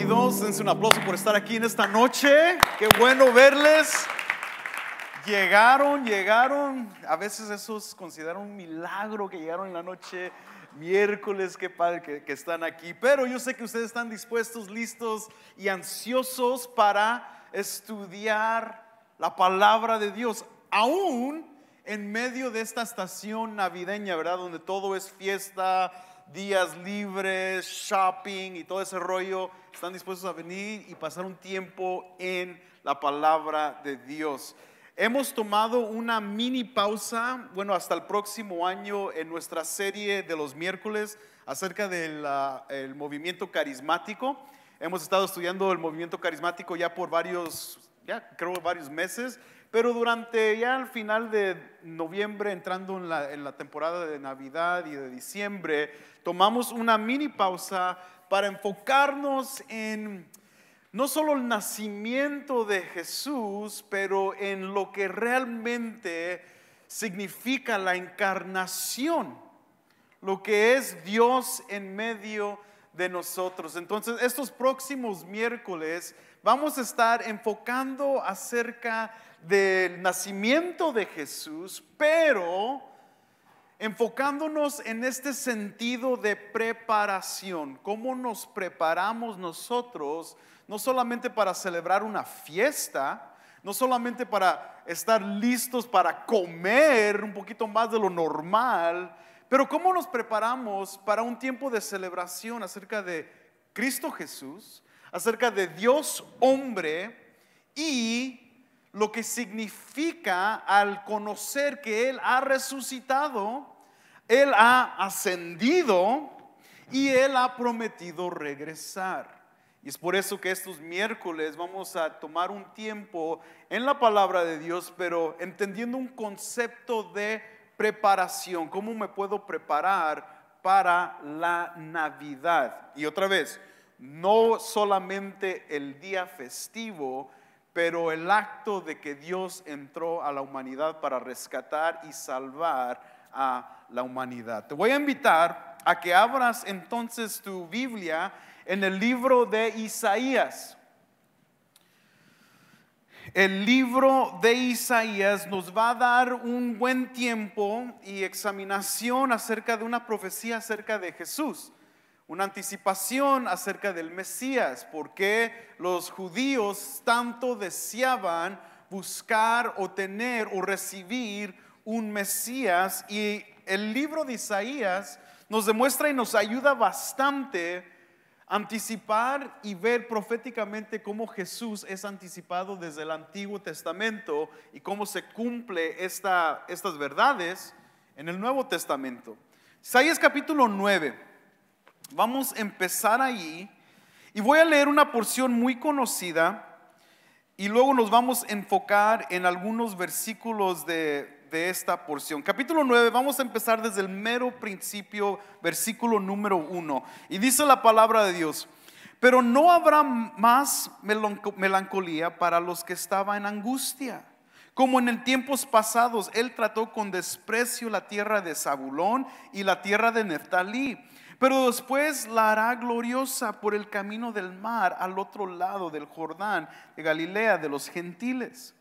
Dense un aplauso por estar aquí en esta noche. Qué bueno verles. Llegaron, llegaron. A veces eso se considera un milagro que llegaron en la noche miércoles, qué padre que, que, están aquí. Pero yo sé que ustedes están dispuestos, listos y ansiosos para estudiar la palabra de Dios, aún en medio de esta estación navideña, ¿verdad? Donde todo es fiesta, días libres, shopping y todo ese rollo están dispuestos a venir y pasar un tiempo en la palabra de Dios. Hemos tomado una mini pausa, bueno, hasta el próximo año en nuestra serie de los miércoles acerca del movimiento carismático. Hemos estado estudiando el movimiento carismático ya por varios, ya creo varios meses, pero durante ya al final de noviembre, entrando en la, en la temporada de Navidad y de diciembre, tomamos una mini pausa para enfocarnos en no solo el nacimiento de Jesús, pero en lo que realmente significa la encarnación, lo que es Dios en medio de nosotros. Entonces, estos próximos miércoles vamos a estar enfocando acerca del nacimiento de Jesús, pero enfocándonos en este sentido de preparación, cómo nos preparamos nosotros, no solamente para celebrar una fiesta, no solamente para estar listos para comer un poquito más de lo normal, pero cómo nos preparamos para un tiempo de celebración acerca de Cristo Jesús, acerca de Dios hombre y lo que significa al conocer que Él ha resucitado él ha ascendido y Él ha prometido regresar. Y es por eso que estos miércoles vamos a tomar un tiempo en la palabra de Dios, pero entendiendo un concepto de preparación, cómo me puedo preparar para la Navidad. Y otra vez, no solamente el día festivo, pero el acto de que Dios entró a la humanidad para rescatar y salvar a la humanidad. Te voy a invitar a que abras entonces tu Biblia en el libro de Isaías. El libro de Isaías nos va a dar un buen tiempo y examinación acerca de una profecía acerca de Jesús, una anticipación acerca del Mesías, porque los judíos tanto deseaban buscar o tener o recibir un Mesías y el libro de Isaías nos demuestra y nos ayuda bastante anticipar y ver proféticamente cómo Jesús es anticipado desde el Antiguo Testamento y cómo se cumple estas verdades en el Nuevo Testamento. Isaías capítulo 9. Vamos a empezar ahí y voy a leer una porción muy conocida y luego nos vamos a enfocar en algunos versículos de, de esta porción. Capítulo 9, vamos a empezar desde el mero principio, versículo número 1. Y dice la palabra de Dios, pero no habrá más melancolía para los que estaban en angustia. Como en el tiempos pasados, Él trató con desprecio la tierra de Zabulón y la tierra de Neftalí pero después la hará gloriosa por el camino del mar al otro lado del Jordán, de Galilea, de los gentiles.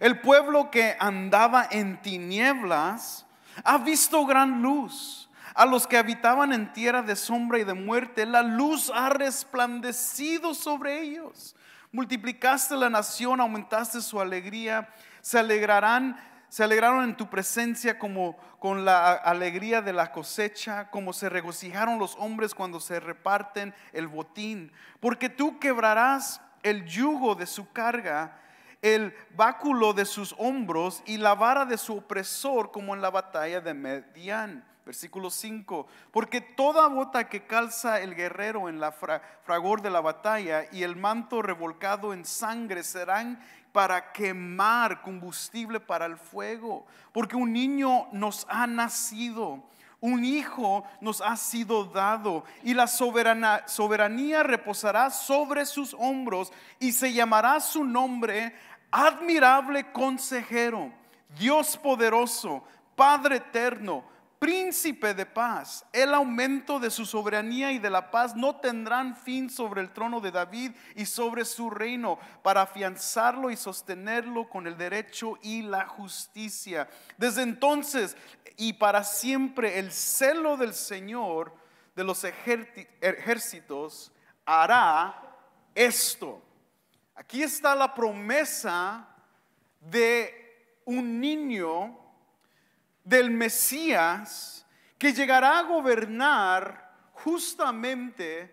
El pueblo que andaba en tinieblas ha visto gran luz. A los que habitaban en tierra de sombra y de muerte, la luz ha resplandecido sobre ellos. Multiplicaste la nación, aumentaste su alegría. Se alegrarán, se alegraron en tu presencia como con la alegría de la cosecha, como se regocijaron los hombres cuando se reparten el botín, porque tú quebrarás el yugo de su carga el báculo de sus hombros y la vara de su opresor como en la batalla de Medián. Versículo 5, porque toda bota que calza el guerrero en la fragor de la batalla y el manto revolcado en sangre serán para quemar combustible para el fuego, porque un niño nos ha nacido un hijo nos ha sido dado y la soberanía reposará sobre sus hombros y se llamará su nombre admirable consejero, Dios poderoso, Padre eterno príncipe de paz. El aumento de su soberanía y de la paz no tendrán fin sobre el trono de David y sobre su reino, para afianzarlo y sostenerlo con el derecho y la justicia. Desde entonces y para siempre el celo del Señor de los ejércitos hará esto. Aquí está la promesa de un niño del Mesías que llegará a gobernar justamente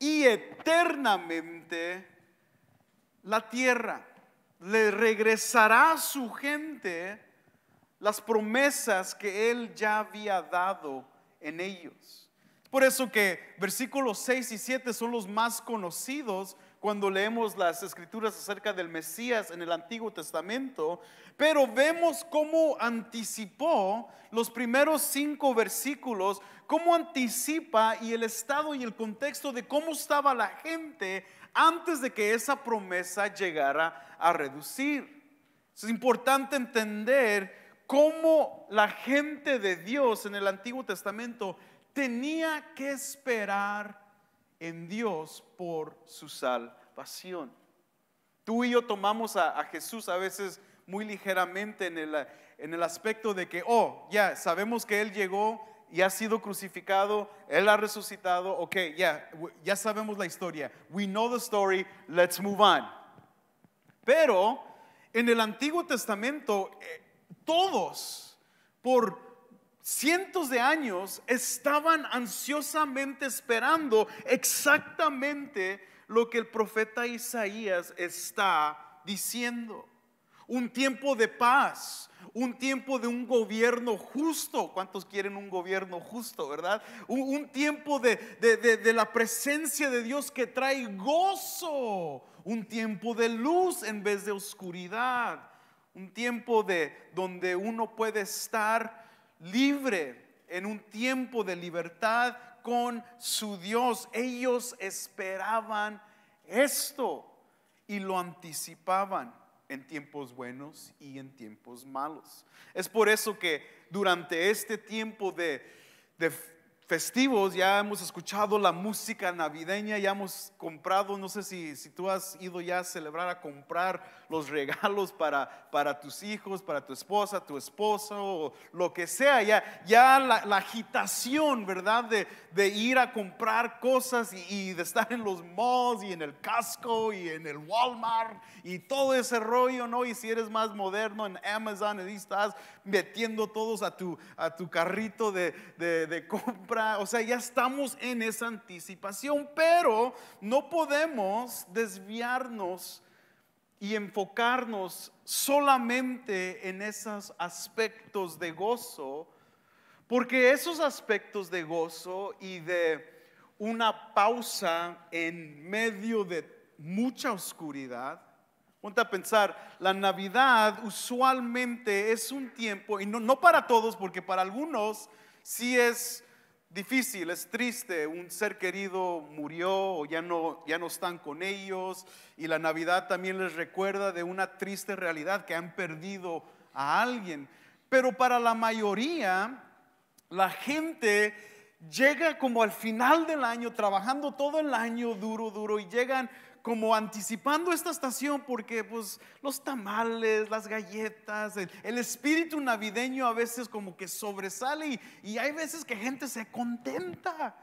y eternamente la tierra. Le regresará a su gente las promesas que él ya había dado en ellos. Por eso que versículos 6 y 7 son los más conocidos cuando leemos las escrituras acerca del Mesías en el Antiguo Testamento, pero vemos cómo anticipó los primeros cinco versículos, cómo anticipa y el estado y el contexto de cómo estaba la gente antes de que esa promesa llegara a reducir. Es importante entender cómo la gente de Dios en el Antiguo Testamento tenía que esperar en Dios por su salvación. Tú y yo tomamos a, Jesús a veces muy ligeramente en el, en el aspecto de que, oh, ya, sabemos que Él llegó y ha sido crucificado, Él ha resucitado, ok, ya, ya sabemos la historia. We know the story, let's move on. Pero en el Antiguo Testamento, eh, todos, por cientos de años estaban ansiosamente esperando exactamente lo que el profeta Isaías está diciendo. Un tiempo de paz, un tiempo de un gobierno justo. ¿Cuántos quieren un gobierno justo, verdad? Un, tiempo de, de la presencia de Dios que trae gozo. Un tiempo de luz en vez de oscuridad. Un tiempo de donde uno puede estar libre en un tiempo de libertad con su Dios. Ellos esperaban esto y lo anticipaban en tiempos buenos y en tiempos malos. Es por eso que durante este tiempo de, festivos ya hemos escuchado la música navideña, ya hemos comprado, no sé si, si tú has ido ya a celebrar a comprar los regalos para, para tus hijos, para tu esposa, tu esposo, o lo que sea. Ya, ya la, agitación, ¿verdad? De, de, ir a comprar cosas y, de estar en los malls y en el casco y en el Walmart y todo ese rollo, ¿no? Y si eres más moderno en Amazon, y estás metiendo todos a tu, a tu carrito de, de, de compra. O sea, ya estamos en esa anticipación, pero no podemos desviarnos y enfocarnos solamente en esos aspectos de gozo, porque esos aspectos de gozo y de una pausa en medio de mucha oscuridad, ponte a pensar, la Navidad usualmente es un tiempo, y no, no para todos, porque para algunos sí es difícil, es triste, un ser querido murió o ya no, ya no están con ellos y la Navidad también les recuerda de una triste realidad que han perdido a alguien. Pero para la mayoría, la gente llega como al final del año, trabajando todo el año duro, duro y llegan como anticipando esta estación porque pues los tamales, las galletas, el, espíritu navideño a veces como que sobresale y, hay veces que gente se contenta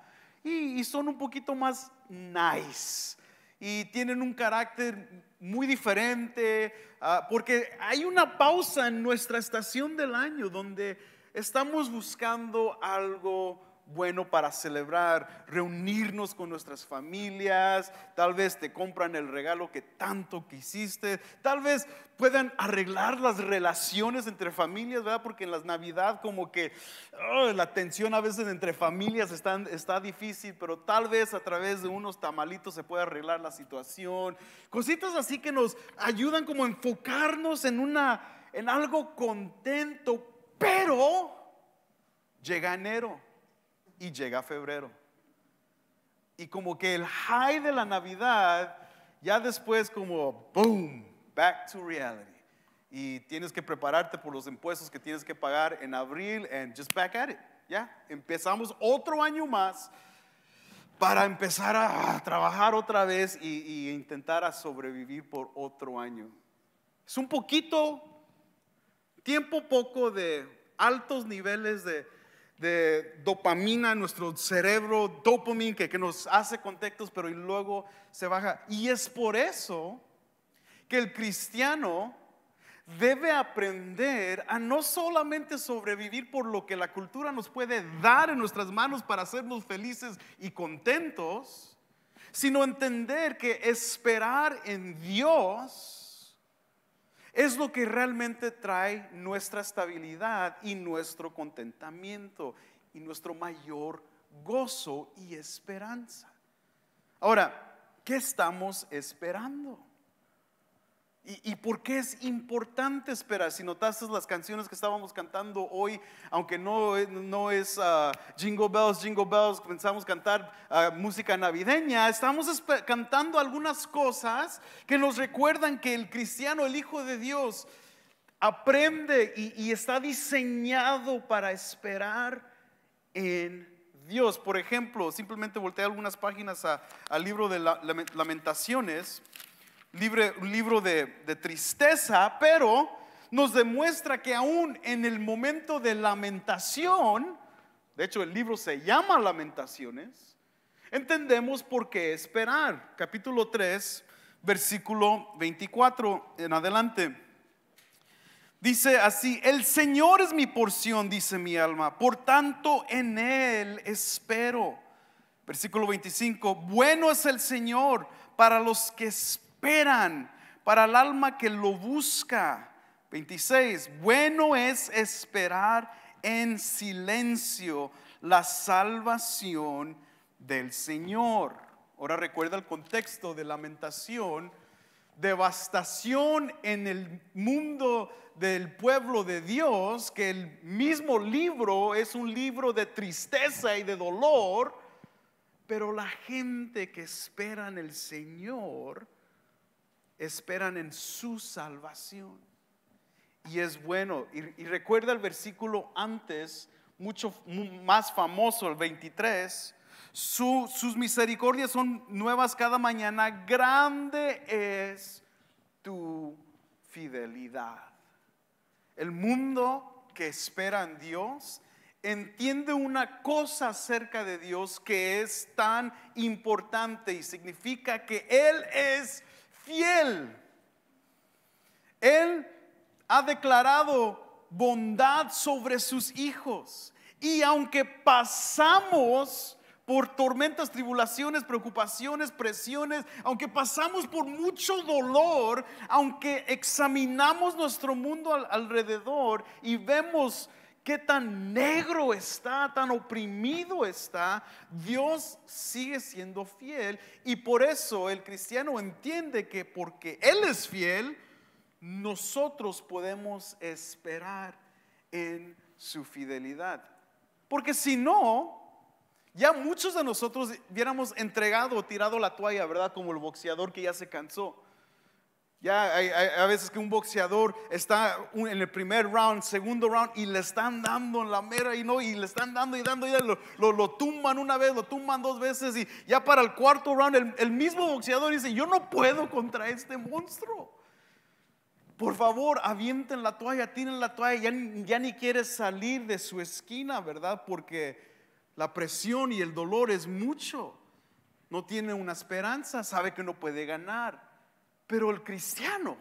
y, son un poquito más nice y tienen un carácter muy diferente, ah, porque hay una pausa en nuestra estación del año donde estamos buscando algo bueno para celebrar, reunirnos con nuestras familias, tal vez te compran el regalo que tanto quisiste, tal vez puedan arreglar las relaciones entre familias, ¿verdad? Porque en las Navidad como que oh, la tensión a veces entre familias está, difícil, pero tal vez a través de unos tamalitos se puede arreglar la situación. Cositas así que nos ayudan como a enfocarnos en, una, en algo contento, pero llega enero y llega febrero. Y como que el high de la Navidad, ya después como, boom, back to reality. Y tienes que prepararte por los impuestos que tienes que pagar en abril and just back at it. Ya, empezamos otro año más para empezar a trabajar otra vez y, y intentar a sobrevivir por otro año. Es un poquito, tiempo poco de altos niveles de, de dopamina en nuestro cerebro, dopamine que, que nos hace contextos pero y luego se baja. Y es por eso que el cristiano debe aprender a no solamente sobrevivir por lo que la cultura nos puede dar en nuestras manos para hacernos felices y contentos, sino entender que esperar en Dios es lo que realmente trae nuestra estabilidad y nuestro contentamiento y nuestro mayor gozo y esperanza. Ahora, ¿qué estamos esperando? ¿Y, por qué es importante esperar? Si notaste las canciones que estábamos cantando hoy, aunque no, no es ah, Jingle Bells, Jingle Bells, comenzamos a cantar ah, música navideña, estamos cantando algunas cosas que nos recuerdan que el cristiano, el Hijo de Dios, aprende y, está diseñado para esperar en Dios. Por ejemplo, simplemente volteé algunas páginas al libro de Lamentaciones un libro de, de tristeza, pero nos demuestra que aún en el momento de lamentación, de hecho el libro se llama Lamentaciones, entendemos por qué esperar. Capítulo 3, versículo 24 en adelante. Dice así, el Señor es mi porción, dice mi alma, por tanto en Él espero. Versículo 25, bueno es el Señor para los que esperan esperan para el alma que lo busca. 26. Bueno es esperar en silencio la salvación del Señor. Ahora recuerda el contexto de lamentación, devastación en el mundo del pueblo de Dios, que el mismo libro es un libro de tristeza y de dolor, pero la gente que espera en el Señor, esperan en su salvación. Y es bueno. Y, recuerda el versículo antes, mucho más famoso, el 23. sus misericordias son nuevas cada mañana. Grande es tu fidelidad. El mundo que espera en Dios entiende una cosa acerca de Dios que es tan importante y significa que Él es fiel. Él ha declarado bondad sobre sus hijos. Y aunque pasamos por tormentas, tribulaciones, preocupaciones, presiones, aunque pasamos por mucho dolor, aunque examinamos nuestro mundo alrededor y vemos qué tan negro está, tan oprimido está, Dios sigue siendo fiel. Y por eso el cristiano entiende que porque Él es fiel, nosotros podemos esperar en su fidelidad. Porque si no, ya muchos de nosotros hubiéramos entregado o tirado la toalla, ¿verdad? Como el boxeador que ya se cansó. Ya a veces que un boxeador está en el primer round, segundo round y le están dando en la mera y no, y le están dando y dando y lo, lo, tumban una vez, lo tumban dos veces y ya para el cuarto round el, mismo boxeador dice, yo no puedo contra este monstruo. Por favor, avienten la toalla, tiren la toalla, ya, ya ni quiere salir de su esquina, ¿verdad? Porque la presión y el dolor es mucho. No tiene una esperanza, sabe que no puede ganar. Pero el cristiano,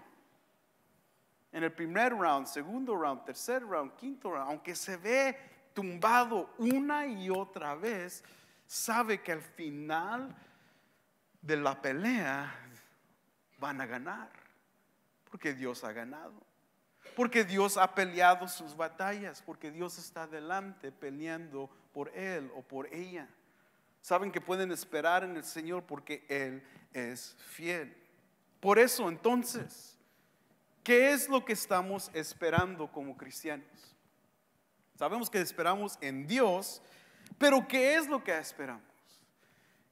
en el primer round, segundo round, tercer round, quinto round, aunque se ve tumbado una y otra vez, sabe que al final de la pelea van a ganar, porque Dios ha ganado, porque Dios ha peleado sus batallas, porque Dios está delante peleando por él o por ella. Saben que pueden esperar en el Señor porque Él es fiel. Por eso entonces, ¿qué es lo que estamos esperando como cristianos? Sabemos que esperamos en Dios, pero ¿qué es lo que esperamos?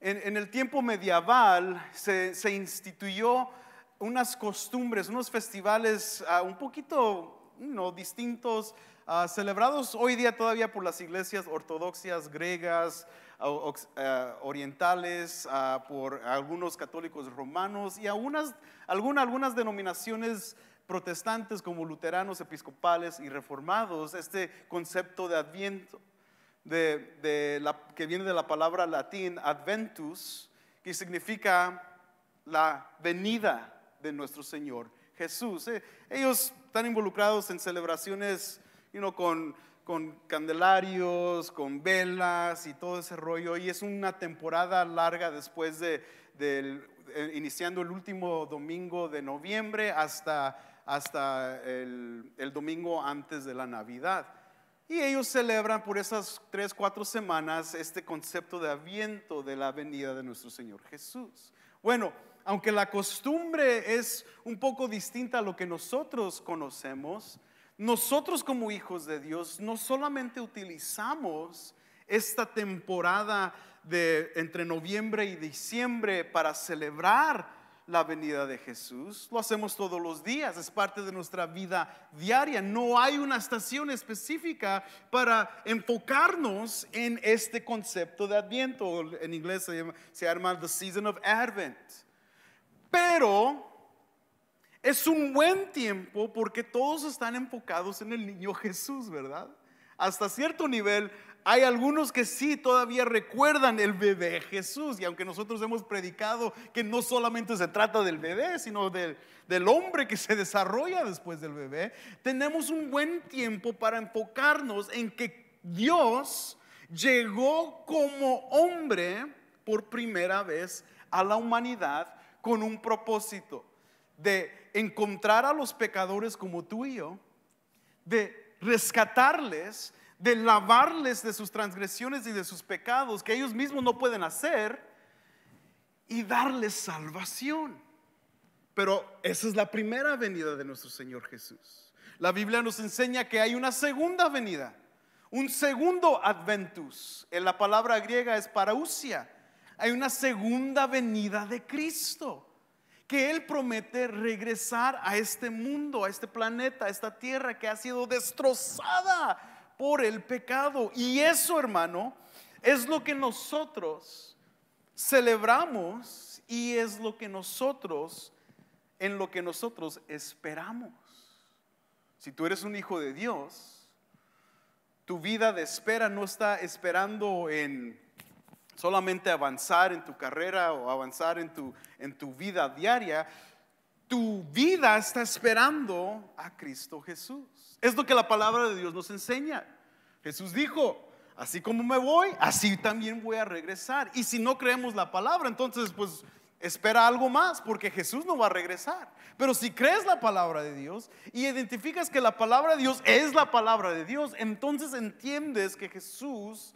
En, el tiempo medieval se, instituyó unas costumbres, unos festivales ah, un poquito no distintos, ah, celebrados hoy día todavía por las iglesias ortodoxias griegas, orientales, por algunos católicos romanos y algunas, algunas denominaciones protestantes como luteranos, episcopales y reformados, este concepto de adviento, de, la, que viene de la palabra latín adventus, que significa la venida de nuestro Señor Jesús. Eh, ellos están involucrados en celebraciones con con candelarios, con velas y todo ese rollo. Y es una temporada larga después de, eh, iniciando el último domingo de noviembre hasta, hasta el, el, domingo antes de la Navidad. Y ellos celebran por esas tres, cuatro semanas este concepto de aviento de la venida de nuestro Señor Jesús. Bueno, aunque la costumbre es un poco distinta a lo que nosotros conocemos, nosotros como hijos de Dios no solamente utilizamos esta temporada de entre noviembre y diciembre para celebrar la venida de Jesús. Lo hacemos todos los días, es parte de nuestra vida diaria. No hay una estación específica para enfocarnos en este concepto de Adviento. En inglés se, llama, The Season of Advent. Pero es un buen tiempo porque todos están enfocados en el niño Jesús, ¿verdad? Hasta cierto nivel hay algunos que sí todavía recuerdan el bebé Jesús. Y aunque nosotros hemos predicado que no solamente se trata del bebé, sino del, del, hombre que se desarrolla después del bebé, tenemos un buen tiempo para enfocarnos en que Dios llegó como hombre por primera vez a la humanidad con un propósito de encontrar a los pecadores como tú y yo, de rescatarles, de lavarles de sus transgresiones y de sus pecados que ellos mismos no pueden hacer y darles salvación. Pero esa es la primera venida de nuestro Señor Jesús. La Biblia nos enseña que hay una segunda venida, un segundo adventus. En la palabra griega es parousia. Hay una segunda venida de Cristo que Él promete regresar a este mundo, a este planeta, a esta tierra que ha sido destrozada por el pecado. Y eso, hermano, es lo que nosotros celebramos y es lo que nosotros, en lo que nosotros esperamos. Si tú eres un hijo de Dios, tu vida de espera no está esperando en solamente avanzar en tu carrera o avanzar en tu, vida diaria, tu vida está esperando a Cristo Jesús. Es lo que la palabra de Dios nos enseña. Jesús dijo, así como me voy, así también voy a regresar. Y si no creemos la palabra, entonces pues espera algo más, porque Jesús no va a regresar. Pero si crees la palabra de Dios y identificas que la palabra de Dios es la palabra de Dios, entonces entiendes que Jesús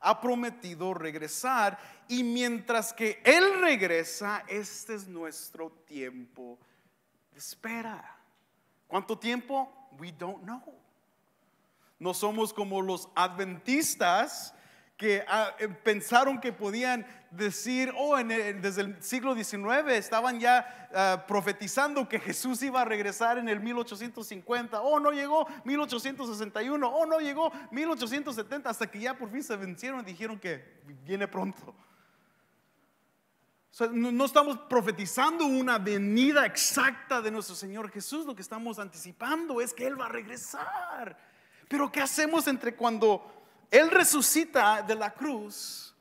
ha prometido regresar y mientras que Él regresa, este es nuestro tiempo de espera. ¿Cuánto tiempo? We don't know. No somos como los adventistas que ah, em, pensaron que podían decir, oh, en desde el siglo XIX estaban ya ah, profetizando que Jesús iba a regresar en el 1850, oh, no llegó 1861, oh, no llegó 1870, hasta que ya por fin se vencieron y dijeron que viene pronto. no estamos profetizando una venida exacta de nuestro Señor Jesús, lo que estamos anticipando es que Él va a regresar. Pero ¿qué hacemos entre cuando él resucita de la cruz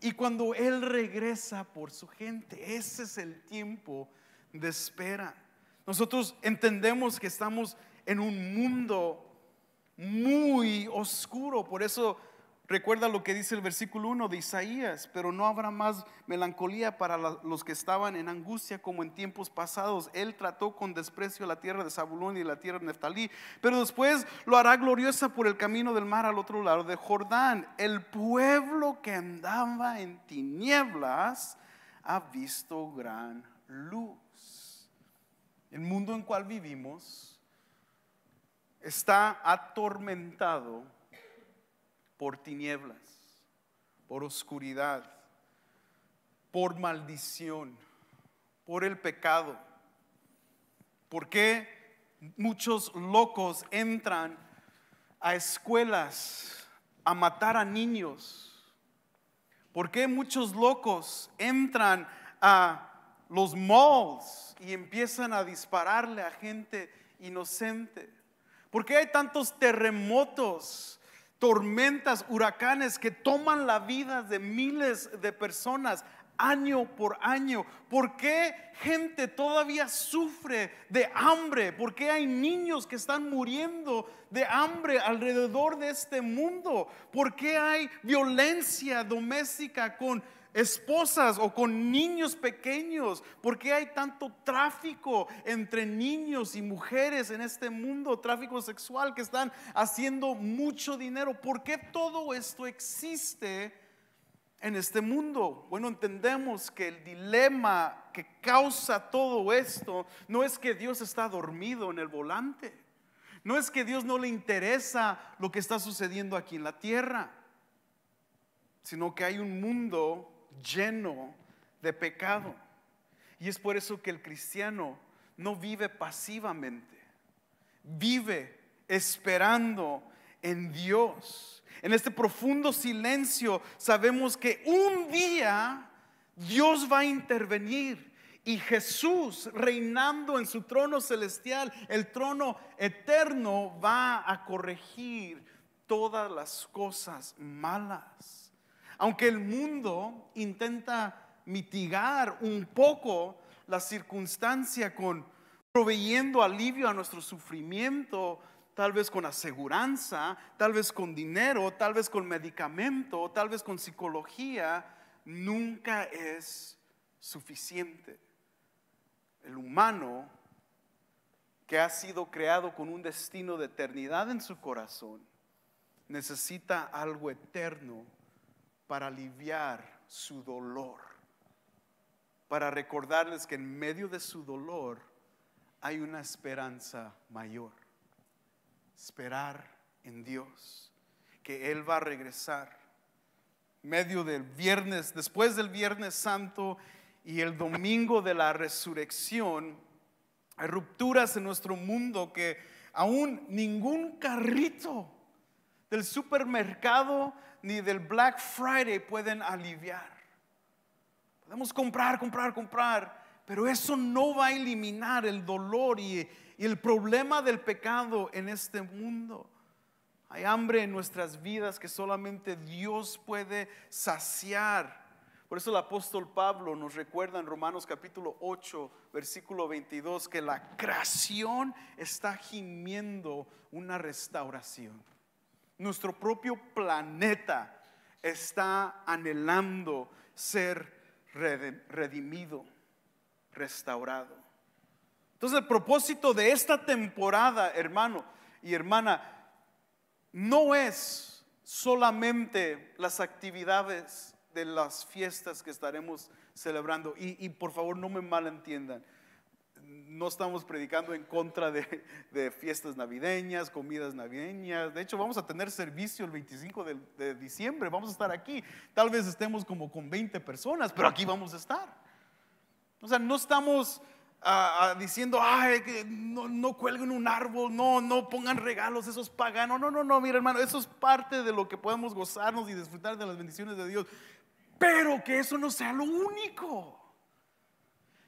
y cuando Él regresa por su gente, ese es el tiempo de espera. Nosotros entendemos que estamos en un mundo muy oscuro, por eso Recuerda lo que dice el versículo 1 de Isaías, pero no habrá más melancolía para los que estaban en angustia como en tiempos pasados. Él trató con desprecio la tierra de Zabulón y la tierra de Neftalí, pero después lo hará gloriosa por el camino del mar al otro lado de Jordán. El pueblo que andaba en tinieblas ha visto gran luz. El mundo en cual vivimos está atormentado por tinieblas, por oscuridad, por maldición, por el pecado. ¿Por qué muchos locos entran a escuelas a matar a niños? ¿Por qué muchos locos entran a los malls y empiezan a dispararle a gente inocente? ¿Por qué hay tantos terremotos tormentas, huracanes que toman la vida de miles de personas año por año? ¿Por qué gente todavía sufre de hambre? ¿Por qué hay niños que están muriendo de hambre alrededor de este mundo? ¿Por qué hay violencia doméstica con esposas o con niños pequeños? ¿Por qué hay tanto tráfico entre niños y mujeres en este mundo? Tráfico sexual que están haciendo mucho dinero. ¿Por qué todo esto existe en este mundo? Bueno, entendemos que el dilema que causa todo esto no es que Dios está dormido en el volante. No es que Dios no le interesa lo que está sucediendo aquí en la tierra, sino que hay un mundo lleno de pecado. Y es por eso que el cristiano no vive pasivamente, vive esperando en Dios. En este profundo silencio sabemos que un día Dios va a intervenir y Jesús reinando en su trono celestial, el trono eterno, va a corregir todas las cosas malas. Aunque el mundo intenta mitigar un poco la circunstancia con proveyendo alivio a nuestro sufrimiento, tal vez con aseguranza, tal vez con dinero, tal vez con medicamento, tal vez con psicología, nunca es suficiente. El humano que ha sido creado con un destino de eternidad en su corazón necesita algo eterno para aliviar su dolor, para recordarles que en medio de su dolor hay una esperanza mayor, esperar en Dios, que Él va a regresar, medio del viernes, después del viernes santo y el domingo de la resurrección, hay rupturas en nuestro mundo que aún ningún carrito del supermercado ni del Black Friday pueden aliviar. Podemos comprar, comprar, comprar, pero eso no va a eliminar el dolor y, el problema del pecado en este mundo. Hay hambre en nuestras vidas que solamente Dios puede saciar. Por eso el apóstol Pablo nos recuerda en Romanos capítulo 8, versículo 22, que la creación está gimiendo una restauración. Nuestro propio planeta está anhelando ser redimido, restaurado. Entonces el propósito de esta temporada, hermano y hermana, no es solamente las actividades de las fiestas que estaremos celebrando. Y, y por favor no me malentiendan no estamos predicando en contra de, fiestas navideñas, comidas navideñas. De hecho, vamos a tener servicio el 25 de, diciembre, vamos a estar aquí. Tal vez estemos como con 20 personas, pero aquí vamos a estar. O sea, no estamos diciendo, Ay, que no, cuelguen un árbol, no, no pongan regalos, esos paganos. No, no, no, mira hermano, eso es parte de lo que podemos gozarnos y disfrutar de las bendiciones de Dios. Pero que eso no sea lo único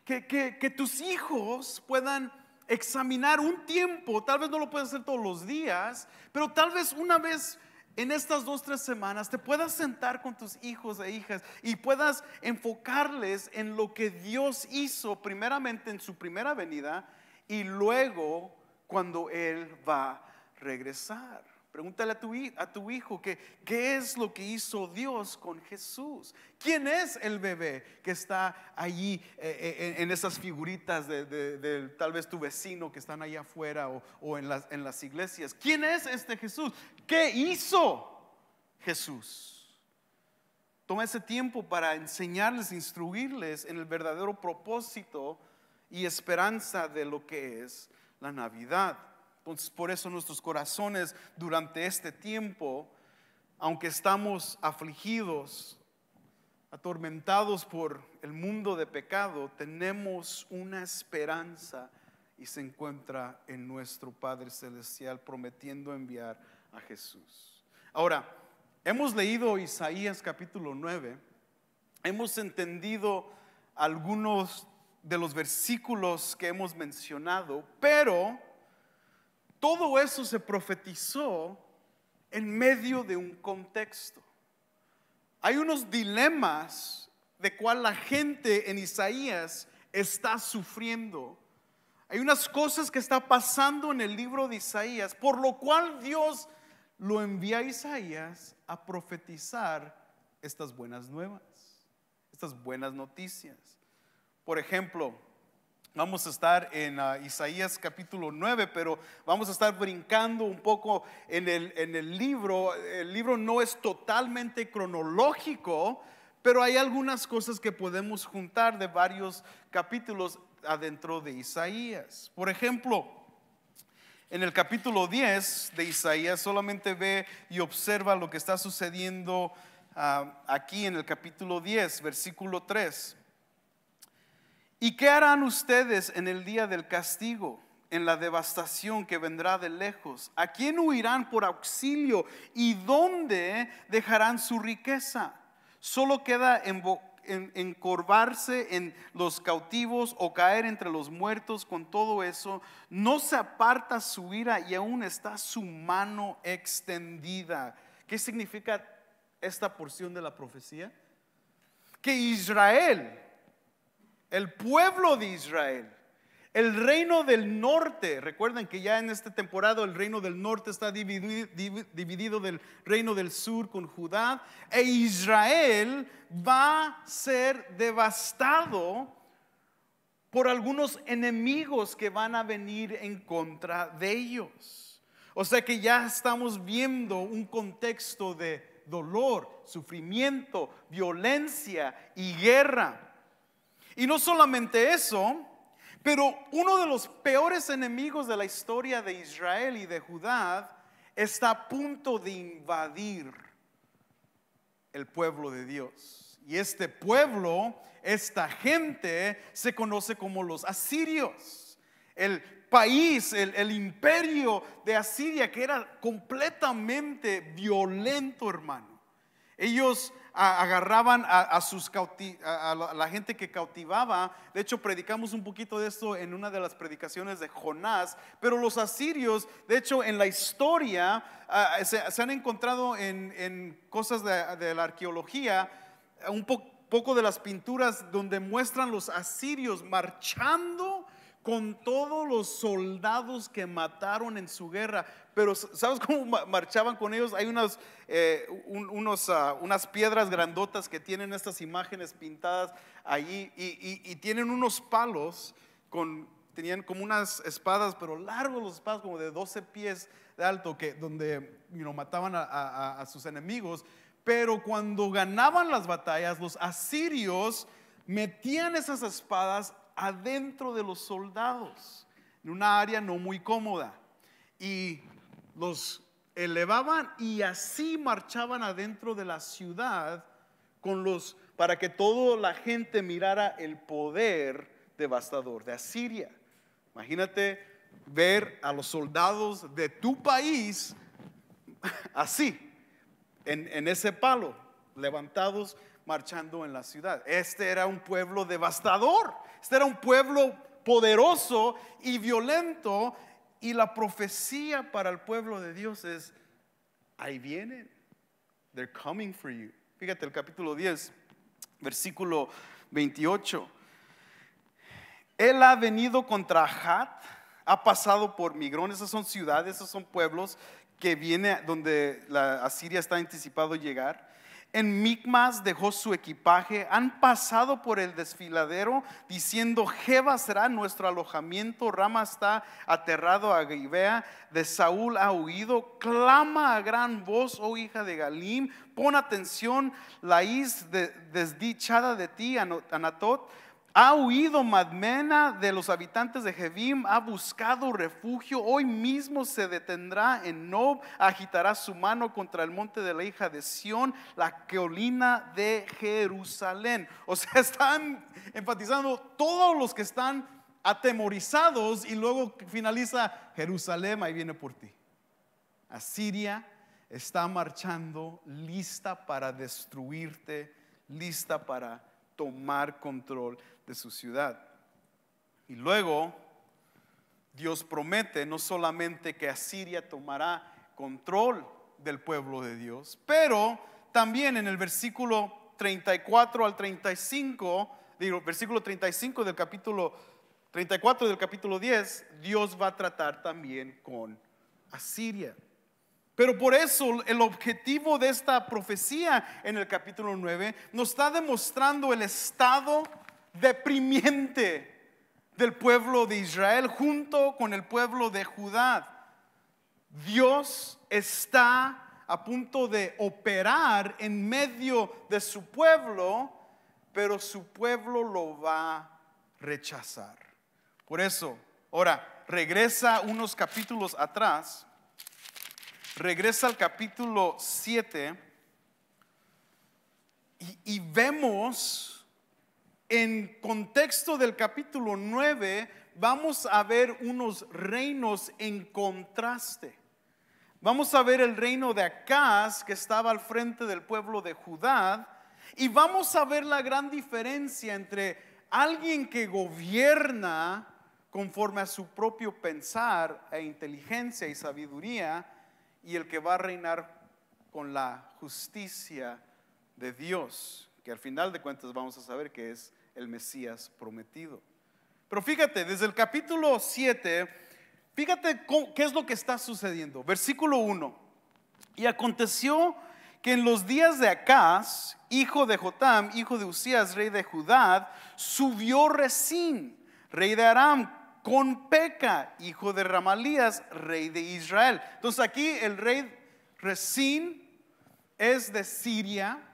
que, tus hijos puedan examinar un tiempo, tal vez no lo puedan hacer todos los días, pero tal vez una vez en estas dos, tres semanas te puedas sentar con tus hijos e hijas y puedas enfocarles en lo que Dios hizo primeramente en su primera venida y luego cuando Él va a regresar. Pregúntale a tu, hijo qué es lo que hizo Dios con Jesús. ¿Quién es el bebé que está allí eh, eh, en, esas figuritas de, tal vez tu vecino que están allá afuera o, en, las, en las iglesias? ¿Quién es este Jesús? ¿Qué hizo Jesús? Toma ese tiempo para enseñarles, instruirles en el verdadero propósito y esperanza de lo que es la Navidad. Entonces, por eso nuestros corazones durante este tiempo, aunque estamos afligidos, atormentados por el mundo de pecado, tenemos una esperanza y se encuentra en nuestro Padre Celestial prometiendo enviar a Jesús. Ahora, hemos leído Isaías capítulo 9, hemos entendido algunos de los versículos que hemos mencionado, pero todo eso se profetizó en medio de un contexto. Hay unos dilemas de cuál la gente en Isaías está sufriendo. Hay unas cosas que está pasando en el libro de Isaías, por lo cual Dios lo envía a Isaías a profetizar estas buenas nuevas, estas buenas noticias. Por ejemplo, Vamos a estar en ah, Isaías capítulo 9, pero vamos a estar brincando un poco en el, libro. El libro no es totalmente cronológico, pero hay algunas cosas que podemos juntar de varios capítulos adentro de Isaías. Por ejemplo, en el capítulo 10 de Isaías solamente ve y observa lo que está sucediendo ah, aquí en el capítulo 10, versículo 3. ¿Y qué harán ustedes en el día del castigo, en la devastación que vendrá de lejos? ¿A quién huirán por auxilio y dónde dejarán su riqueza? Solo queda encorvarse en los cautivos o caer entre los muertos con todo eso. No se aparta su ira y aún está su mano extendida. ¿Qué significa esta porción de la profecía? Que Israel el pueblo de Israel, el reino del norte. Recuerden que ya en esta temporada el reino del norte está dividido, dividido del reino del sur con Judá. E Israel va a ser devastado por algunos enemigos que van a venir en contra de ellos. O sea que ya estamos viendo un contexto de dolor, sufrimiento, violencia y guerra. Y no solamente eso, pero uno de los peores enemigos de la historia de Israel y de Judá está a punto de invadir el pueblo de Dios. Y este pueblo, esta gente, se conoce como los asirios. El país, el, el imperio de Asiria, que era completamente violento, hermano ellos agarraban a, sus la, gente que cautivaba. De hecho, predicamos un poquito de esto en una de las predicaciones de Jonás. Pero los asirios, de hecho, en la historia se, han encontrado en, cosas de, la arqueología un poco de las pinturas donde muestran los asirios marchando con todos los soldados que mataron en su guerra. Pero ¿sabes cómo marchaban con ellos? Hay unas, eh, ah, unas piedras grandotas que tienen estas imágenes pintadas allí y, tienen unos palos con... Tenían como unas espadas, pero largos los espadas, como de 12 pies de alto, que, donde you mataban a, a sus enemigos. Pero cuando ganaban las batallas, los asirios metían esas espadas adentro de los soldados, en una área no muy cómoda. Y los elevaban y así marchaban adentro de la ciudad con los para que toda la gente mirara el poder devastador de Asiria. Imagínate ver a los soldados de tu país así, en, en ese palo, levantados marchando en la ciudad. Este era un pueblo devastador, este era un pueblo poderoso y violento y la profecía para el pueblo de Dios es, ahí vienen, they're coming for you. Fíjate el capítulo 10, versículo 28. Él ha venido contra Hat, ha pasado por Migrón, esas son ciudades, esos son pueblos que viene donde la Asiria está anticipado llegar. En Micmas dejó su equipaje, han pasado por el desfiladero diciendo, Jeba será nuestro alojamiento, Rama está aterrado a Gibea, de Saúl ha huido, clama a gran voz, oh hija de Galim, pon atención, la is desdichada de ti, Anatot ha huido Madmena de los habitantes de Jebim, ha buscado refugio, hoy mismo se detendrá en Nob, agitará su mano contra el monte de la hija de Sión, la colina de Jerusalén. O sea, están enfatizando todos los que están atemorizados y luego finaliza Jerusalén, ahí viene por ti. Asiria está marchando lista para destruirte, lista para tomar control de su ciudad. Y luego Dios promete no solamente que Asiria tomará control del pueblo de Dios, pero también en el versículo 34 al 35, digo, versículo 35 del capítulo 34 del capítulo 10, Dios va a tratar también con Asiria. Pero por eso el objetivo de esta profecía en el capítulo 9 nos está demostrando el estado deprimiente del pueblo de Israel junto con el pueblo de Judá. Dios está a punto de operar en medio de su pueblo, pero su pueblo lo va a rechazar. Por eso, ahora, regresa unos capítulos atrás, regresa al capítulo 7 y, y vemos en contexto del capítulo 9 vamos a ver unos reinos en contraste. Vamos a ver el reino de Acaz que estaba al frente del pueblo de Judá y vamos a ver la gran diferencia entre alguien que gobierna conforme a su propio pensar e inteligencia y sabiduría y el que va a reinar con la justicia de Dios que al final de cuentas vamos a saber que es el Mesías prometido. Pero fíjate, desde el capítulo 7, fíjate qué es lo que está sucediendo. Versículo 1. Y aconteció que en los días de Acaz, hijo de Jotam, hijo de Usías, rey de Judá, subió Resín, rey de Aram, con Peca, hijo de Ramalías, rey de Israel. Entonces aquí el rey Resín es de Siria,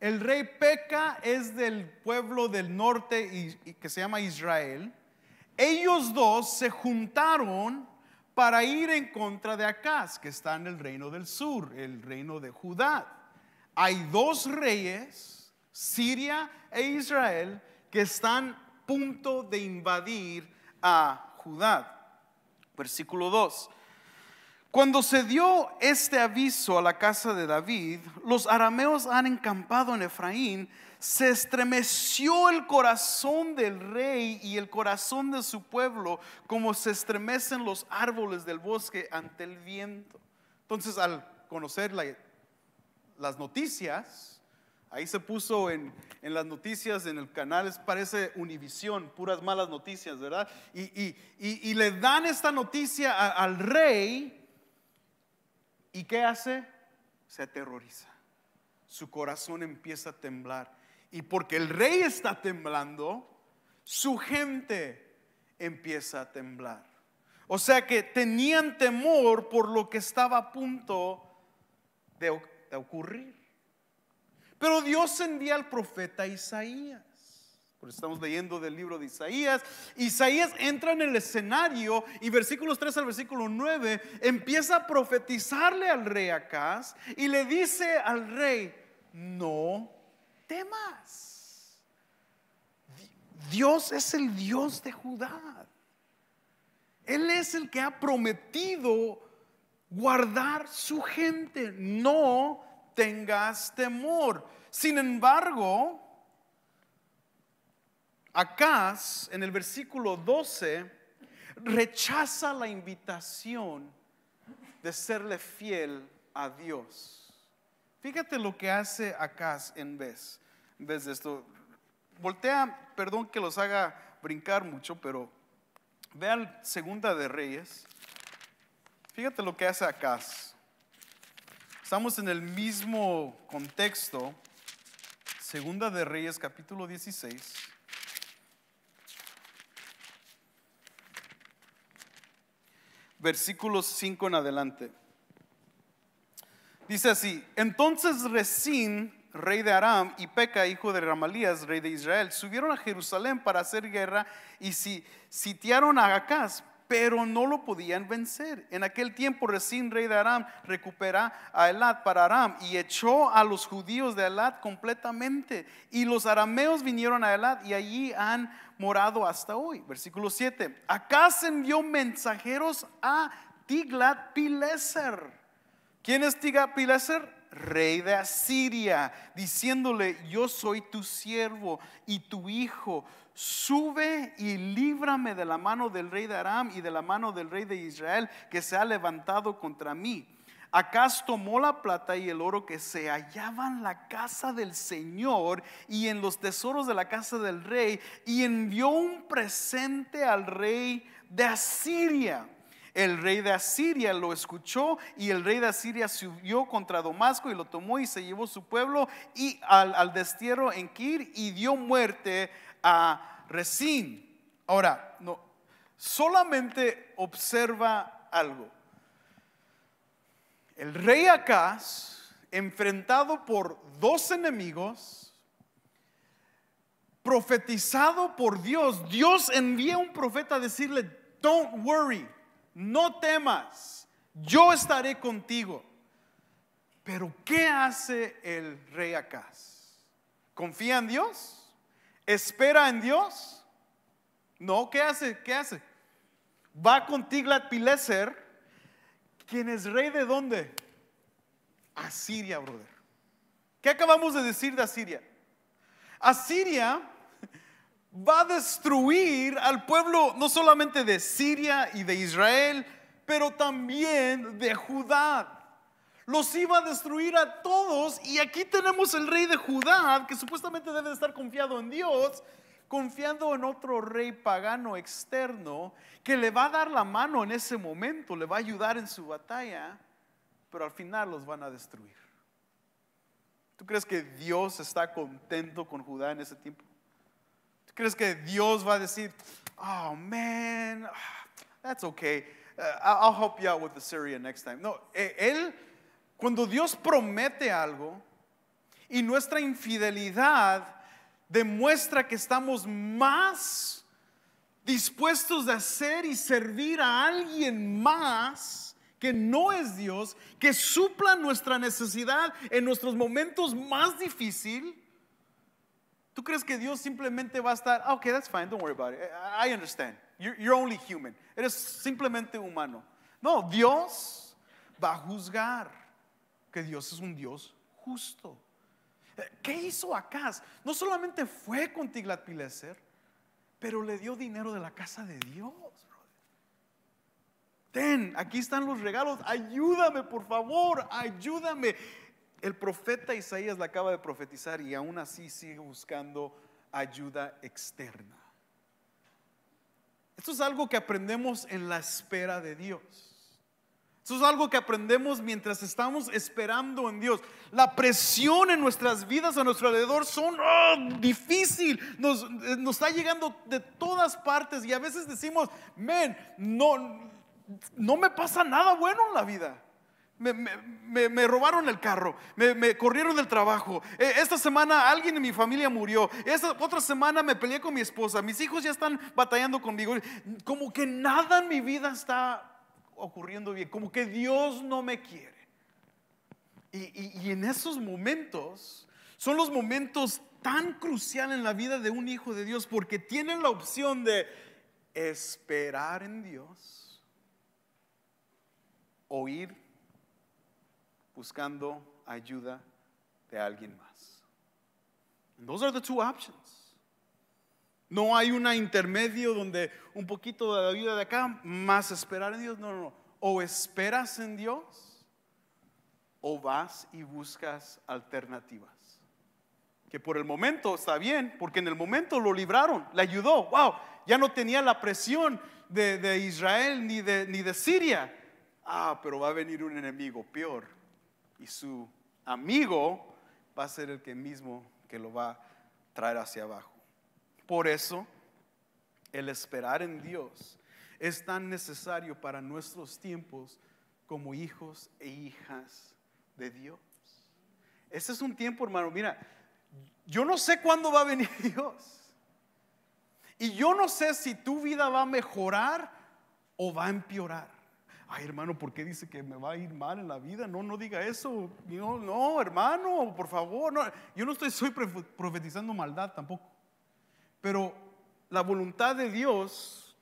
el rey Peca es del pueblo del norte y, que se llama Israel. Ellos dos se juntaron para ir en contra de Acaz, que está en el reino del sur, el reino de Judá. Hay dos reyes, Siria e Israel, que están punto de invadir a Judá. Versículo 2. Cuando se dio este aviso a la casa de David, los arameos han encampado en Efraín, se estremeció el corazón del rey y el corazón de su pueblo, como se estremecen los árboles del bosque ante el viento. Entonces, al conocer las noticias, ahí se puso en, las noticias, en el canal, parece Univisión, puras malas noticias, ¿verdad? Y, le dan esta noticia al rey ¿Y qué hace? Se aterroriza. Su corazón empieza a temblar. Y porque el rey está temblando, su gente empieza a temblar. O sea que tenían temor por lo que estaba a punto de, de ocurrir. Pero Dios envía al profeta Isaías estamos leyendo del libro de Isaías. Isaías entra en el escenario y versículos 3 al versículo 9 empieza a profetizarle al rey Acaz y le dice al rey, no temas. Dios es el Dios de Judá. Él es el que ha prometido guardar su gente. No tengas temor. Sin embargo, Acaz, en el versículo 12, rechaza la invitación de serle fiel a Dios. Fíjate lo que hace Acaz en vez, en de esto. Voltea, perdón que los haga brincar mucho, pero vean Segunda de Reyes. Fíjate lo que hace Acaz. Estamos en el mismo contexto. Segunda de Reyes, capítulo 16. versículos 5 en adelante. Dice así, entonces Resín, rey de Aram, y Peca, hijo de Ramalías, rey de Israel, subieron a Jerusalén para hacer guerra y sitiaron a Acaz, pero no lo podían vencer. En aquel tiempo Resín, rey de Aram, recupera a Elad para Aram y echó a los judíos de Elad completamente. Y los arameos vinieron a Elad y allí han morado hasta hoy. Versículo 7. Acá se envió mensajeros a Tiglat Pileser. ¿Quién es Tiglat Pileser? Rey de Asiria, diciéndole, yo soy tu siervo y tu hijo. Sube y líbrame de la mano del rey de Aram y de la mano del rey de Israel que se ha levantado contra mí. Acas tomó la plata y el oro que se hallaban en la casa del Señor y en los tesoros de la casa del rey y envió un presente al rey de Asiria. El rey de Asiria lo escuchó y el rey de Asiria subió contra Damasco y lo tomó y se llevó su pueblo y al, destierro en Kir y dio muerte a Resín. Ahora, no, solamente observa algo el rey Acaz, enfrentado por dos enemigos, profetizado por Dios, Dios envía a un profeta a decirle, don't worry, no temas, yo estaré contigo. Pero ¿qué hace el rey Acaz? ¿Confía en Dios? ¿Espera en Dios? No, ¿qué hace? ¿Qué hace? Va con Tiglat Pileser ¿Quién es rey de dónde? Asiria, brother. ¿Qué acabamos de decir de Asiria? Asiria va a destruir al pueblo no solamente de Siria y de Israel, pero también de Judá. Los iba a destruir a todos y aquí tenemos el rey de Judá que supuestamente debe estar confiado en Dios, confiando en otro rey pagano externo que le va a dar la mano en ese momento, le va a ayudar en su batalla, pero al final los van a destruir. ¿Tú crees que Dios está contento con Judá en ese tiempo? ¿Tú crees que Dios va a decir, oh man, ah, that's okay, uh, I'll help you out with Assyria next time? No, e, él, cuando Dios promete algo y nuestra infidelidad demuestra que estamos más dispuestos de hacer y servir a alguien más que no es Dios, que supla nuestra necesidad en nuestros momentos más difíciles. ¿Tú crees que Dios simplemente va a estar, ah, ok that's fine, don't worry about it, I understand, you're, you're only human, eres simplemente humano? No, Dios va a juzgar, que Dios es un Dios justo. ¿Qué hizo Acaz? No solamente fue con Tiglatpileser, pero le dio dinero de la casa de Dios. Ten, aquí están los regalos. Ayúdame, por favor, ayúdame. El profeta Isaías la acaba de profetizar y aún así sigue buscando ayuda externa. Esto es algo que aprendemos en la espera de Dios. Eso es algo que aprendemos mientras estamos esperando en Dios. La presión en nuestras vidas a nuestro alrededor son oh, difícil. Eh, nos, está llegando de todas partes y a veces decimos, men, no, no me pasa nada bueno en la vida. Me, robaron el carro, me, corrieron del trabajo. Eh, esta semana alguien de mi familia murió. Esta otra semana me peleé con mi esposa. Mis hijos ya están batallando conmigo. Como que nada en mi vida está ocurriendo bien, como que Dios no me quiere. Y, en esos momentos son los momentos tan cruciales en la vida de un hijo de Dios porque tienen la opción de esperar en Dios, o ir buscando ayuda de alguien más. those are the two options. No hay un intermedio donde un poquito de la vida de acá, más esperar en Dios. No, no, no. O esperas en Dios o vas y buscas alternativas. Que por el momento está bien, porque en el momento lo libraron, le ayudó. Wow, ya no tenía la presión de, Israel ni de, ni de Siria. Ah, pero va a venir un enemigo peor. Y su amigo va a ser el que mismo que lo va a traer hacia abajo. Por eso, el esperar en Dios es tan necesario para nuestros tiempos como hijos e hijas de Dios. Ese es un tiempo, hermano. Mira, yo no sé cuándo va a venir Dios. Y yo no sé si tu vida va a mejorar o va a empeorar. Ay, hermano, ¿por qué dice que me va a ir mal en la vida? No, no diga eso. No, no hermano, por favor. yo no estoy soy profetizando maldad tampoco. Pero la voluntad de Dios,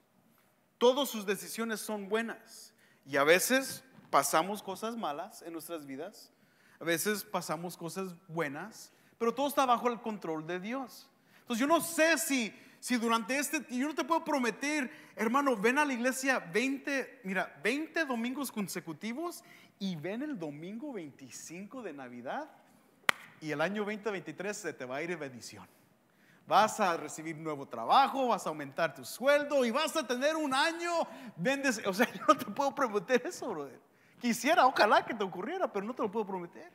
todas sus decisiones son buenas. Y a veces pasamos cosas malas en nuestras vidas, a veces pasamos cosas buenas, pero todo está bajo el control de Dios. Entonces yo no sé si, si durante este, yo no te puedo prometer, hermano, ven a la iglesia 20, mira, 20 domingos consecutivos y ven el domingo 25 de Navidad y el año 2023 se te va a ir bendición. Vas a recibir nuevo trabajo, vas a aumentar tu sueldo y vas a tener un año. vende, o sea, yo no te puedo prometer eso, brother. Quisiera, ojalá que te ocurriera, pero no te lo puedo prometer.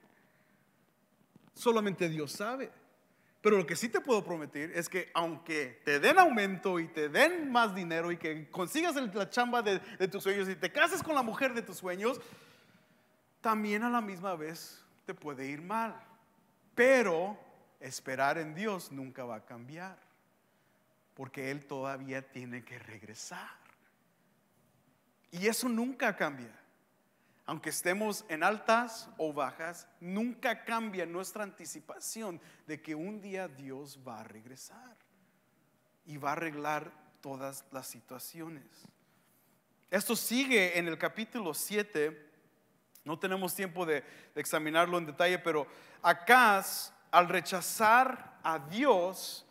Solamente Dios sabe. Pero lo que sí te puedo prometer es que aunque te den aumento y te den más dinero y que consigas la chamba de, de tus sueños y te cases con la mujer de tus sueños, también a la misma vez te puede ir mal. Pero esperar en Dios nunca va a cambiar, porque Él todavía tiene que regresar. Y eso nunca cambia. Aunque estemos en altas o bajas, nunca cambia nuestra anticipación de que un día Dios va a regresar y va a arreglar todas las situaciones. Esto sigue en el capítulo 7. No tenemos tiempo de, examinarlo en detalle, pero acá al rechazar a Dios,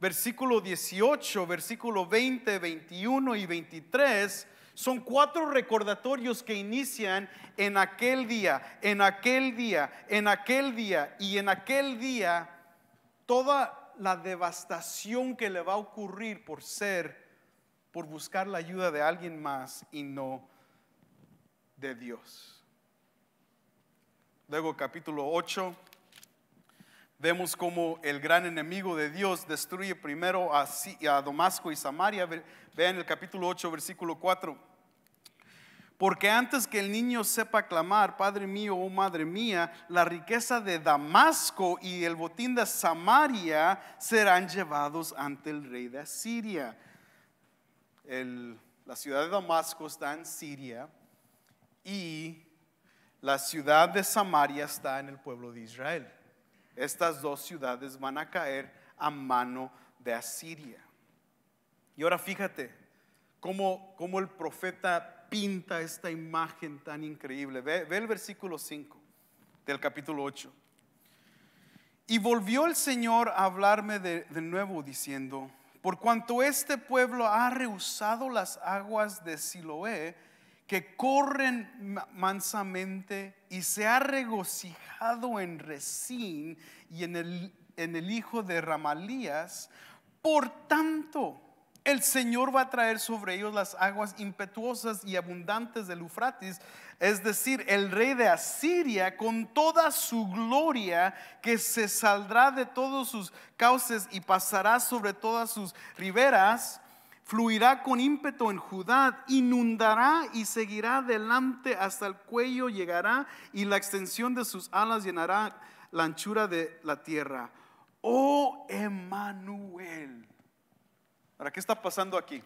versículo 18, versículo 20, 21 y 23, son cuatro recordatorios que inician en aquel día, en aquel día, en aquel día y en aquel día toda la devastación que le va a ocurrir por ser, por buscar la ayuda de alguien más y no de Dios. Luego capítulo 8, Vemos como el gran enemigo de Dios destruye primero a, Damasco y Samaria. Vean el capítulo 8, versículo 4. Porque antes que el niño sepa clamar, Padre mío o oh Madre mía, la riqueza de Damasco y el botín de Samaria serán llevados ante el rey de Asiria. la ciudad de Damasco está en Siria y la ciudad de Samaria está en el pueblo de Israel. Estas dos ciudades van a caer a mano de Asiria. Y ahora fíjate cómo, el profeta pinta esta imagen tan increíble. Ve, el versículo 5 del capítulo 8. Y volvió el Señor a hablarme de, de nuevo diciendo, por cuanto este pueblo ha rehusado las aguas de Siloé, que corren mansamente y se ha regocijado en Resín y en el, en el hijo de Ramalías. Por tanto, el Señor va a traer sobre ellos las aguas impetuosas y abundantes del Eufrates, es decir, el rey de Asiria con toda su gloria que se saldrá de todos sus cauces y pasará sobre todas sus riberas fluirá con ímpeto en Judá, inundará y seguirá adelante hasta el cuello llegará y la extensión de sus alas llenará la anchura de la tierra. Oh Emmanuel. ¿Para qué está pasando aquí?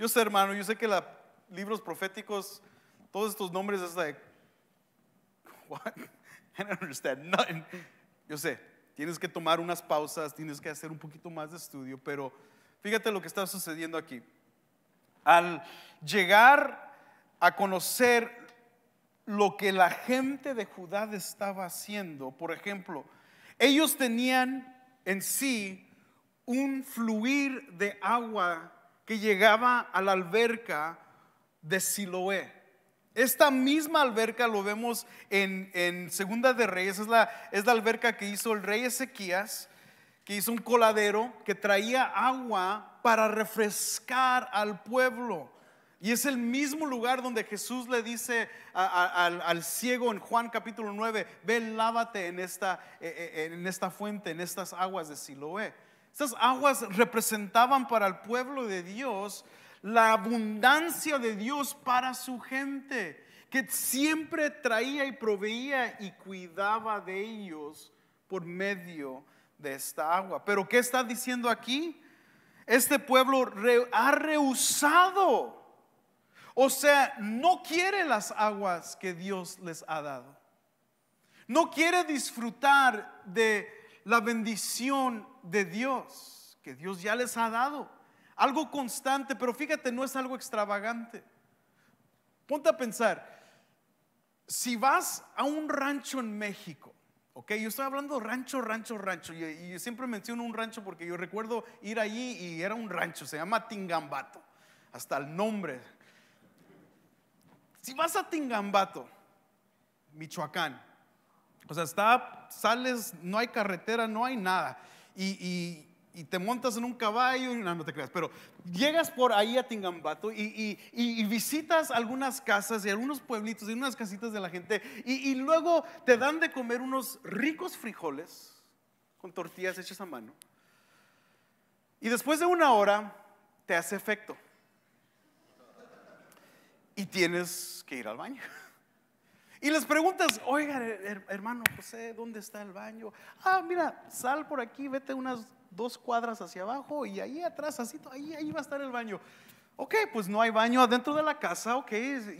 Yo sé, hermano, yo sé que los libros proféticos, todos estos nombres es like, what? I don't understand nothing. Yo sé, tienes que tomar unas pausas, tienes que hacer un poquito más de estudio, pero Fíjate lo que está sucediendo aquí. Al llegar a conocer lo que la gente de Judá estaba haciendo, por ejemplo, ellos tenían en sí un fluir de agua que llegaba a la alberca de Siloé. Esta misma alberca lo vemos en, Segunda de Reyes, es la, es la alberca que hizo el rey Ezequías que hizo un coladero que traía agua para refrescar al pueblo. Y es el mismo lugar donde Jesús le dice al, ciego en Juan capítulo 9, ve, lávate en esta, eh, eh, eh, en esta fuente, en estas aguas de Siloé. Estas aguas representaban para el pueblo de Dios la abundancia de Dios para su gente, que siempre traía y proveía y cuidaba de ellos por medio de de esta agua. Pero ¿qué está diciendo aquí? Este pueblo ha rehusado. O sea, no quiere las aguas que Dios les ha dado. No quiere disfrutar de la bendición de Dios que Dios ya les ha dado. Algo constante, pero fíjate, no es algo extravagante. Ponte a pensar, si vas a un rancho en México Ok, yo estoy hablando rancho, rancho, rancho. Y, yo siempre menciono un rancho porque yo recuerdo ir allí y era un rancho, se llama Tingambato. Hasta el nombre. Si vas a Tingambato, Michoacán, o sea, está, sales, no hay carretera, no hay nada. y, y te montas en un caballo y no, te creas, pero llegas por ahí a Tingambato y, visitas algunas casas y algunos pueblitos y unas casitas de la gente y, luego te dan de comer unos ricos frijoles con tortillas hechas a mano y después de una hora te hace efecto y tienes que ir al baño. Y les preguntas, oiga, hermano José, ¿dónde está el baño? Ah, mira, sal por aquí, vete unas dos cuadras hacia abajo y ahí atrás, así, ahí, ahí va a estar el baño. Ok, pues no hay baño adentro de la casa, ok,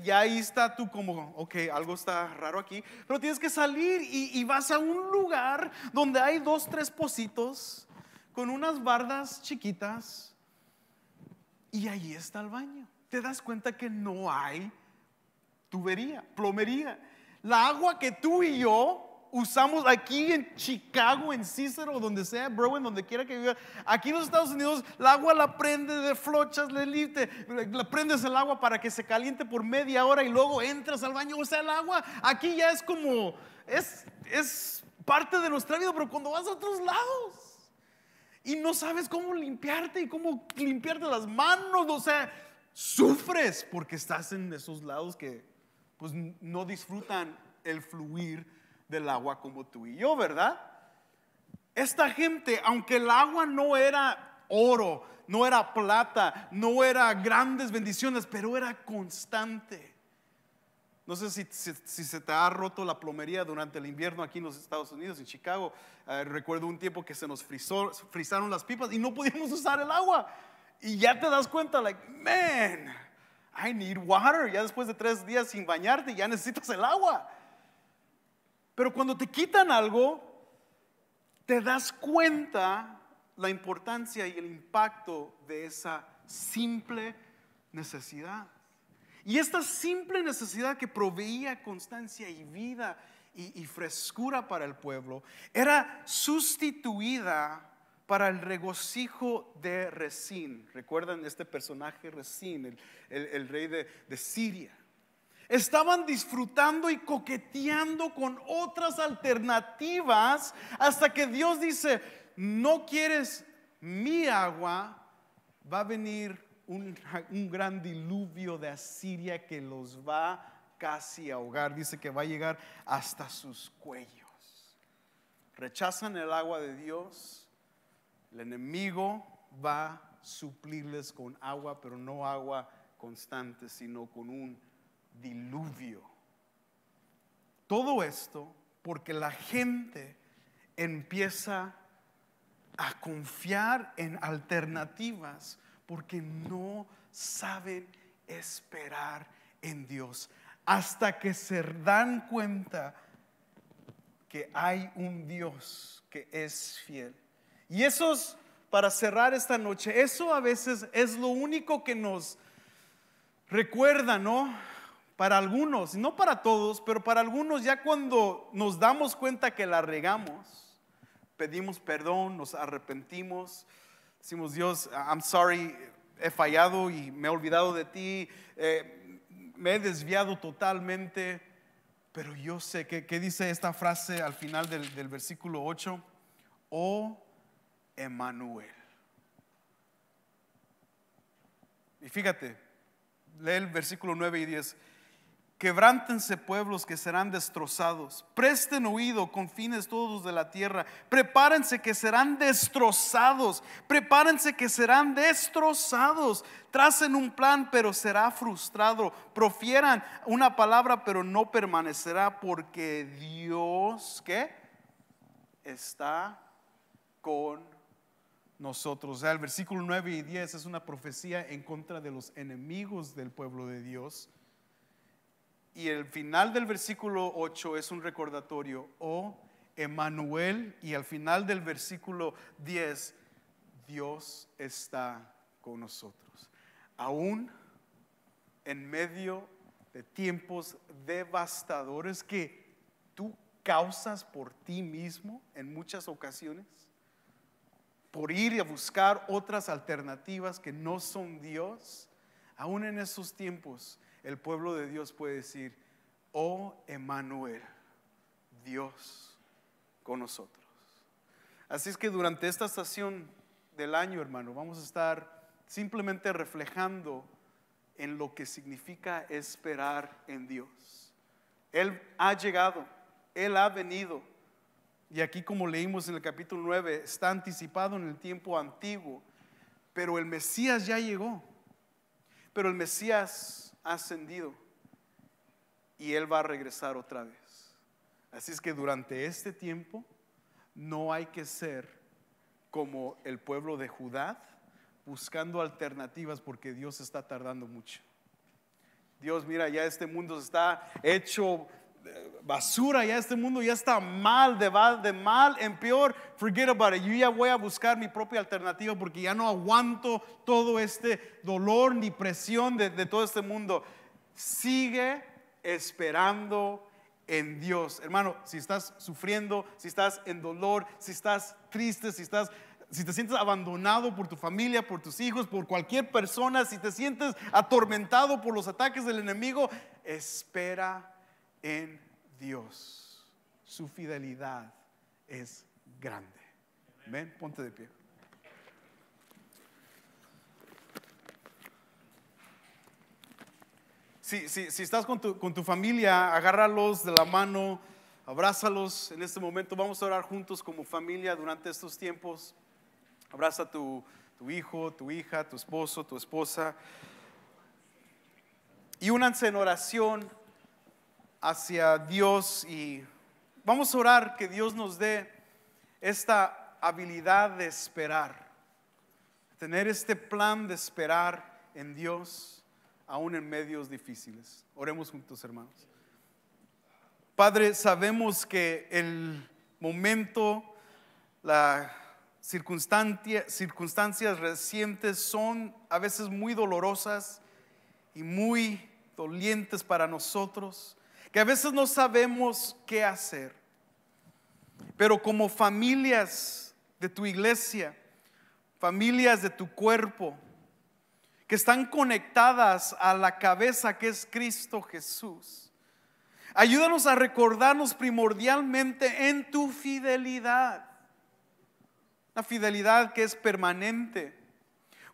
ya ahí está tú como, ok, algo está raro aquí, pero tienes que salir y, y vas a un lugar donde hay dos, tres pocitos con unas bardas chiquitas y ahí está el baño. Te das cuenta que no hay tubería, plomería. La agua que tú y yo usamos aquí en Chicago, en Cícero, donde sea, Brown, donde quiera que viva. Aquí en los Estados Unidos, el agua la prende de flochas, le elite la prendes el agua para que se caliente por media hora y luego entras al baño. O sea, el agua aquí ya es como, es, es parte de nuestra vida, pero cuando vas a otros lados. Y no sabes cómo limpiarte y cómo limpiarte las manos. O sea, sufres porque estás en esos lados que pues no disfrutan el fluir del agua como tú y yo, ¿verdad? Esta gente, aunque el agua no era oro, no era plata, no era grandes bendiciones, pero era constante. No sé si, se te ha roto la plomería durante el invierno aquí en los Estados Unidos, en Chicago. Eh, recuerdo un tiempo que se nos frizó, frizaron las pipas y no podíamos usar el agua. Y ya te das cuenta, like, man, I need water. Ya después de tres días sin bañarte, ya necesitas el agua. Pero cuando te quitan algo, te das cuenta la importancia y el impacto de esa simple necesidad. Y esta simple necesidad que proveía constancia y vida y, frescura para el pueblo era sustituida para el regocijo de Resín. ¿Recuerdan este personaje Resín, el, rey de Siria? Estaban disfrutando y coqueteando con otras alternativas hasta que Dios dice, no quieres mi agua, va a venir un, gran diluvio de Asiria que los va casi a ahogar. Dice que va a llegar hasta sus cuellos. Rechazan el agua de Dios, el enemigo va a suplirles con agua, pero no agua constante, sino con un diluvio. Todo esto porque la gente empieza a confiar en alternativas porque no saben esperar en Dios hasta que se dan cuenta que hay un Dios que es fiel. Y eso es para cerrar esta noche. Eso a veces es lo único que nos recuerda, ¿no? para algunos, no para todos, pero para algunos ya cuando nos damos cuenta que la regamos, pedimos perdón, nos arrepentimos, decimos Dios, I'm sorry, he fallado y me he olvidado de ti, eh, me he desviado totalmente, pero yo sé que, ¿qué dice esta frase al final del, del versículo 8? Oh, Emanuel. Y fíjate, lee el versículo 9 y 10 Quebrántense pueblos que serán destrozados. Presten oído, confines todos de la tierra. Prepárense que serán destrozados. Prepárense que serán destrozados. Tracen un plan, pero será frustrado. Profieran una palabra, pero no permanecerá porque Dios, ¿qué? Está con nosotros. el versículo 9 y 10 es una profecía en contra de los enemigos del pueblo de Dios y el final del versículo 8 es un recordatorio, oh Emmanuel. y al final del versículo 10, Dios está con nosotros. Aún en medio de tiempos devastadores que tú causas por ti mismo en muchas ocasiones, por ir y a buscar otras alternativas que no son Dios, aún en esos tiempos el pueblo de Dios puede decir, oh Emanuel, Dios con nosotros. Así es que durante esta estación del año, hermano, vamos a estar simplemente reflejando en lo que significa esperar en Dios. Él ha llegado, Él ha venido. Y aquí como leímos en el capítulo 9, está anticipado en el tiempo antiguo, pero el Mesías ya llegó. Pero el Mesías ascendido y Él va a regresar otra vez. Así es que durante este tiempo no hay que ser como el pueblo de Judá buscando alternativas porque Dios está tardando mucho. Dios, mira, ya este mundo está hecho basura, ya este mundo ya está mal, de, mal en peor, forget about it. Yo ya voy a buscar mi propia alternativa porque ya no aguanto todo este dolor ni presión de todo este mundo. Sigue esperando en Dios. Hermano, si estás sufriendo, si estás en dolor, si estás triste, si estás si te sientes abandonado por tu familia, por tus hijos, por cualquier persona, si te sientes atormentado por los ataques del enemigo, espera en Dios. Su fidelidad es grande. Ven, ponte de pie. Si, estás con tu, familia, agárralos de la mano, abrázalos en este momento. Vamos a orar juntos como familia durante estos tiempos. Abraza a tu, tu hijo, tu hija, tu esposo, tu esposa. Y únanse en oración hacia Dios y vamos a orar que Dios nos dé esta habilidad de esperar, tener este plan de esperar en Dios aún en medios difíciles. Oremos juntos, hermanos. Padre, sabemos que el momento, las circunstancia, circunstancias recientes son a veces muy dolorosas y muy dolientes para nosotros que a veces no sabemos qué hacer. Pero como familias de tu iglesia, familias de tu cuerpo, que están conectadas a la cabeza que es Cristo Jesús, ayúdanos a recordarnos primordialmente en tu fidelidad. Una fidelidad que es permanente.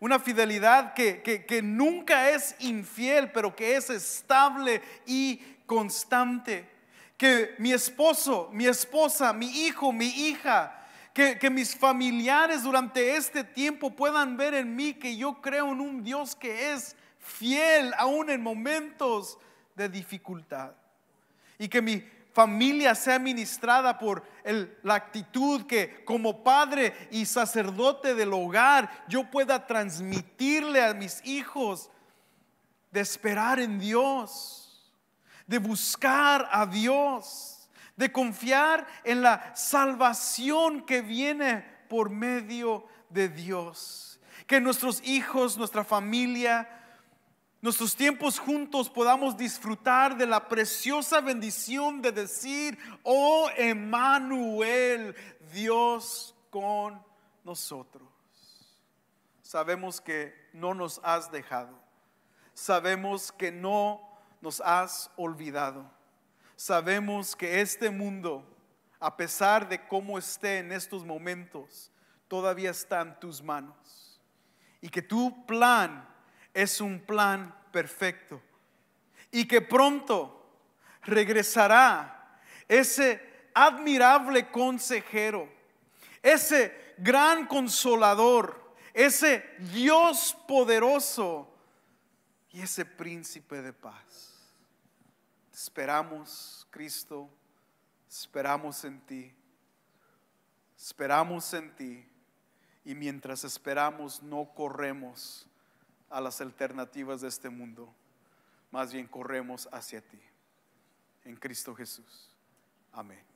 Una fidelidad que, nunca es infiel, pero que es estable y constante. Que mi esposo, mi esposa, mi hijo, mi hija, que, mis familiares durante este tiempo puedan ver en mí que yo creo en un Dios que es fiel aún en momentos de dificultad. Y que mi familia sea ministrada por la actitud que como padre y sacerdote del hogar yo pueda transmitirle a mis hijos de esperar en Dios de buscar a Dios, de confiar en la salvación que viene por medio de Dios. Que nuestros hijos, nuestra familia, nuestros tiempos juntos podamos disfrutar de la preciosa bendición de decir, oh Emmanuel, Dios con nosotros. Sabemos que no nos has dejado. Sabemos que no nos has olvidado. Sabemos que este mundo, a pesar de cómo esté en estos momentos, todavía está en tus manos. Y que tu plan es un plan perfecto. Y que pronto regresará ese admirable consejero, ese gran consolador, ese Dios poderoso y ese príncipe de paz esperamos, Cristo, esperamos en ti, esperamos en ti. Y mientras esperamos, no corremos a las alternativas de este mundo, más bien corremos hacia ti. En Cristo Jesús. Amén.